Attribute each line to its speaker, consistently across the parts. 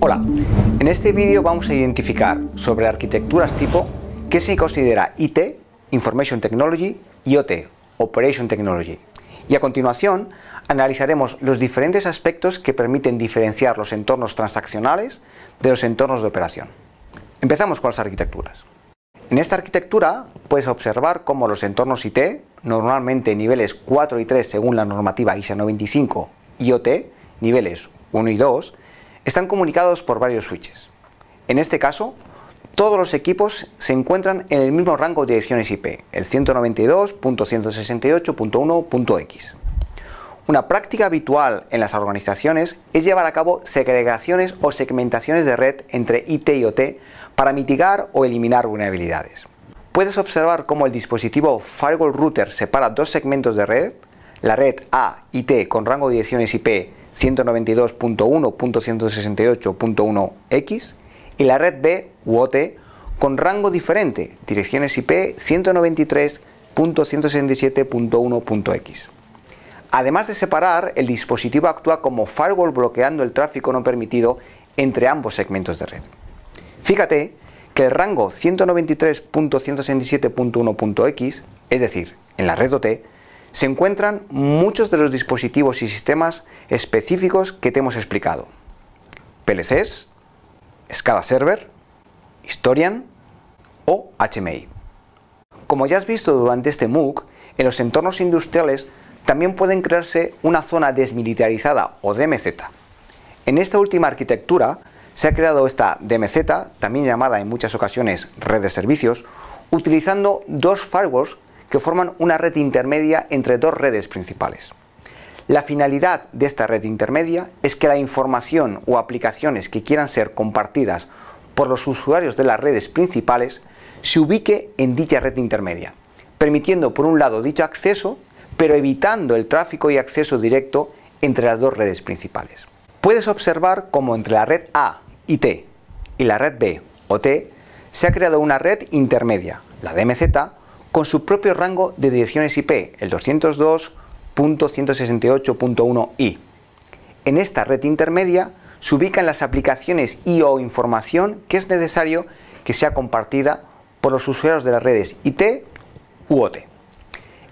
Speaker 1: Hola, en este vídeo vamos a identificar sobre arquitecturas tipo que se considera IT, Information Technology, y OT, Operation Technology. Y a continuación analizaremos los diferentes aspectos que permiten diferenciar los entornos transaccionales de los entornos de operación. Empezamos con las arquitecturas. En esta arquitectura puedes observar cómo los entornos IT, normalmente niveles 4 y 3 según la normativa ISA 95 IoT, niveles 1 y 2, están comunicados por varios switches. En este caso, todos los equipos se encuentran en el mismo rango de direcciones IP, el 192.168.1.x. Una práctica habitual en las organizaciones es llevar a cabo segregaciones o segmentaciones de red entre IT y OT para mitigar o eliminar vulnerabilidades. Puedes observar cómo el dispositivo Firewall Router separa dos segmentos de red, la red A IT con rango de direcciones IP 192.1.168.1x y la red B OT con rango diferente, direcciones IP 193.167.1.x. Además de separar, el dispositivo actúa como firewall bloqueando el tráfico no permitido entre ambos segmentos de red. Fíjate que el rango 193.167.1.x, es decir, en la red OT, se encuentran muchos de los dispositivos y sistemas específicos que te hemos explicado. PLCs, SCADA Server, Historian o HMI. Como ya has visto durante este MOOC, en los entornos industriales también pueden crearse una zona desmilitarizada o DMZ. En esta última arquitectura se ha creado esta DMZ, también llamada en muchas ocasiones red de servicios, utilizando dos firewalls que forman una red intermedia entre dos redes principales. La finalidad de esta red intermedia es que la información o aplicaciones que quieran ser compartidas por los usuarios de las redes principales se ubique en dicha red intermedia, permitiendo por un lado dicho acceso pero evitando el tráfico y acceso directo entre las dos redes principales. Puedes observar cómo entre la red A y T y la red B o T se ha creado una red intermedia, la DMZ, con su propio rango de direcciones IP, el 202.168.1i. En esta red intermedia se ubican las aplicaciones y o información que es necesario que sea compartida por los usuarios de las redes IT u OT.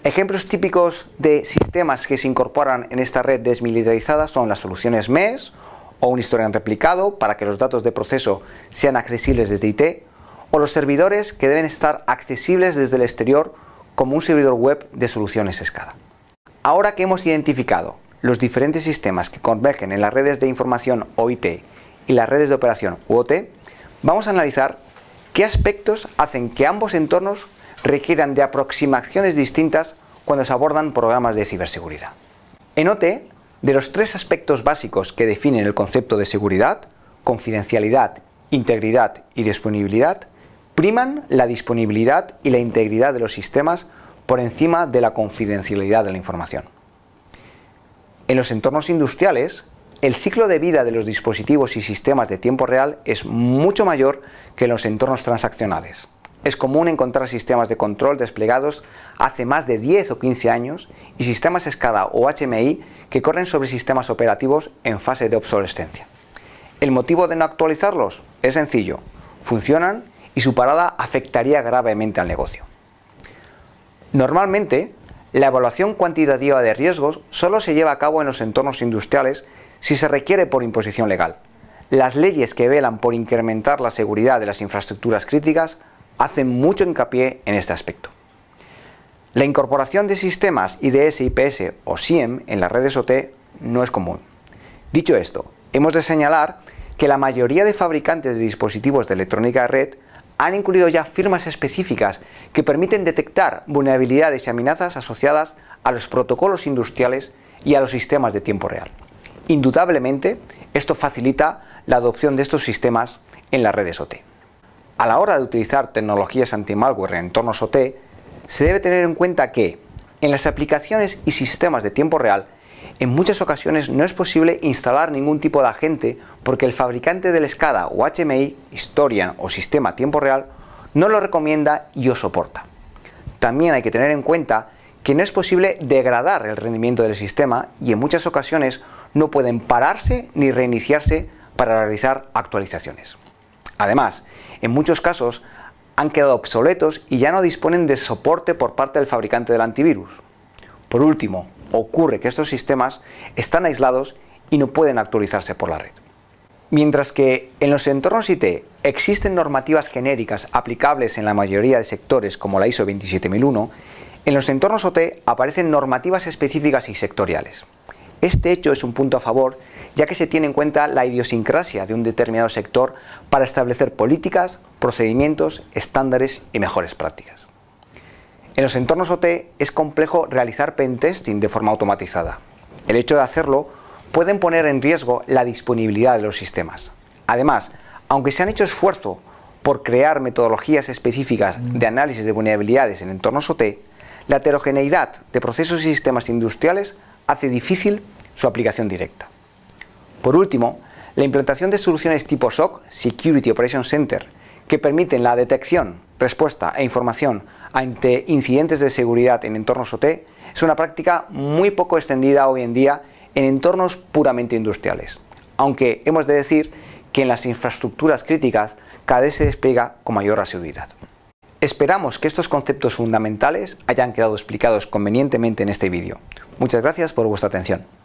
Speaker 1: Ejemplos típicos de sistemas que se incorporan en esta red desmilitarizada son las soluciones MES o un historial replicado para que los datos de proceso sean accesibles desde IT o los servidores que deben estar accesibles desde el exterior como un servidor web de soluciones escala. Ahora que hemos identificado los diferentes sistemas que convergen en las redes de información OIT y las redes de operación UOT, vamos a analizar qué aspectos hacen que ambos entornos requieran de aproximaciones distintas cuando se abordan programas de ciberseguridad. En OT, de los tres aspectos básicos que definen el concepto de seguridad, confidencialidad, integridad y disponibilidad, priman la disponibilidad y la integridad de los sistemas por encima de la confidencialidad de la información. En los entornos industriales, el ciclo de vida de los dispositivos y sistemas de tiempo real es mucho mayor que en los entornos transaccionales. Es común encontrar sistemas de control desplegados hace más de 10 o 15 años y sistemas SCADA o HMI que corren sobre sistemas operativos en fase de obsolescencia. El motivo de no actualizarlos es sencillo, funcionan y su parada afectaría gravemente al negocio. Normalmente, la evaluación cuantitativa de riesgos solo se lleva a cabo en los entornos industriales si se requiere por imposición legal. Las leyes que velan por incrementar la seguridad de las infraestructuras críticas hacen mucho hincapié en este aspecto. La incorporación de sistemas IDS, IPS o SIEM en las redes OT no es común. Dicho esto, hemos de señalar que la mayoría de fabricantes de dispositivos de electrónica de red han incluido ya firmas específicas que permiten detectar vulnerabilidades y amenazas asociadas a los protocolos industriales y a los sistemas de tiempo real. Indudablemente, esto facilita la adopción de estos sistemas en las redes OT. A la hora de utilizar tecnologías anti-malware en entornos OT, se debe tener en cuenta que en las aplicaciones y sistemas de tiempo real, en muchas ocasiones no es posible instalar ningún tipo de agente porque el fabricante del SCADA o HMI, historia o sistema tiempo real, no lo recomienda y o soporta. También hay que tener en cuenta que no es posible degradar el rendimiento del sistema y en muchas ocasiones no pueden pararse ni reiniciarse para realizar actualizaciones. Además, en muchos casos han quedado obsoletos y ya no disponen de soporte por parte del fabricante del antivirus. Por último, ocurre que estos sistemas están aislados y no pueden actualizarse por la red. Mientras que en los entornos IT existen normativas genéricas aplicables en la mayoría de sectores como la ISO 27001, en los entornos OT aparecen normativas específicas y sectoriales. Este hecho es un punto a favor ya que se tiene en cuenta la idiosincrasia de un determinado sector para establecer políticas, procedimientos, estándares y mejores prácticas. En los entornos OT es complejo realizar pentesting de forma automatizada. El hecho de hacerlo pueden poner en riesgo la disponibilidad de los sistemas. Además, aunque se han hecho esfuerzo por crear metodologías específicas de análisis de vulnerabilidades en entornos OT, la heterogeneidad de procesos y sistemas industriales hace difícil su aplicación directa. Por último, la implantación de soluciones tipo SOC, Security Operation Center, que permiten la detección, respuesta e información ante incidentes de seguridad en entornos OT, es una práctica muy poco extendida hoy en día en entornos puramente industriales, aunque hemos de decir que en las infraestructuras críticas cada vez se despliega con mayor asiduidad. Esperamos que estos conceptos fundamentales hayan quedado explicados convenientemente en este vídeo. Muchas gracias por vuestra atención.